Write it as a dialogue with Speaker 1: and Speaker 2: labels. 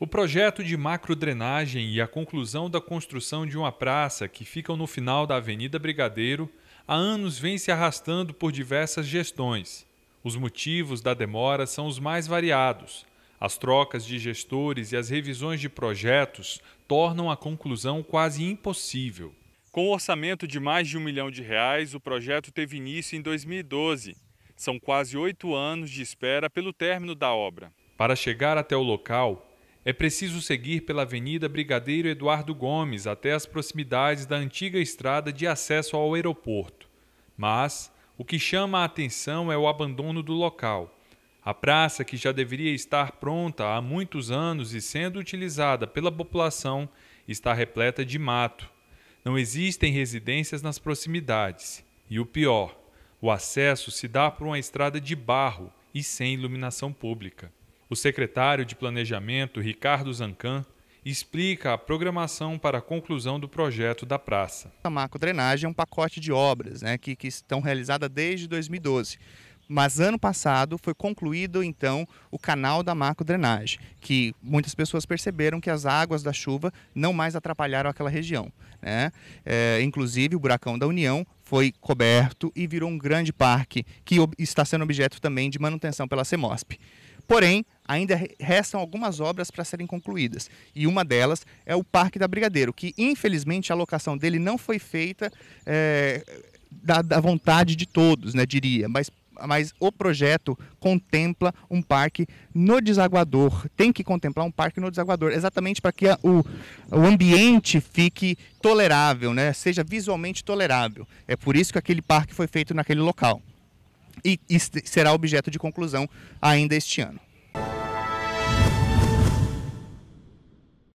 Speaker 1: O projeto de macrodrenagem e a conclusão da construção de uma praça que ficam no final da Avenida Brigadeiro há anos vem se arrastando por diversas gestões. Os motivos da demora são os mais variados. As trocas de gestores e as revisões de projetos tornam a conclusão quase impossível. Com um orçamento de mais de um milhão de reais, o projeto teve início em 2012. São quase oito anos de espera pelo término da obra. Para chegar até o local, é preciso seguir pela Avenida Brigadeiro Eduardo Gomes até as proximidades da antiga estrada de acesso ao aeroporto. Mas o que chama a atenção é o abandono do local. A praça, que já deveria estar pronta há muitos anos e sendo utilizada pela população, está repleta de mato. Não existem residências nas proximidades. E o pior, o acesso se dá por uma estrada de barro e sem iluminação pública. O secretário de Planejamento, Ricardo Zancan, explica a programação para a conclusão do projeto da praça.
Speaker 2: A drenagem é um pacote de obras né, que, que estão realizadas desde 2012. Mas ano passado foi concluído então o canal da drenagem, que muitas pessoas perceberam que as águas da chuva não mais atrapalharam aquela região. Né? É, inclusive o buracão da União foi coberto e virou um grande parque que está sendo objeto também de manutenção pela CEMOSP. Porém, ainda restam algumas obras para serem concluídas. E uma delas é o Parque da Brigadeiro, que infelizmente a locação dele não foi feita é, da, da vontade de todos, né, diria, mas mas o projeto contempla um parque no desaguador. Tem que contemplar um parque no desaguador, exatamente para que a, o, o ambiente fique tolerável, né? seja visualmente tolerável. É por isso que aquele parque foi feito naquele local. E, e será objeto de conclusão ainda este ano.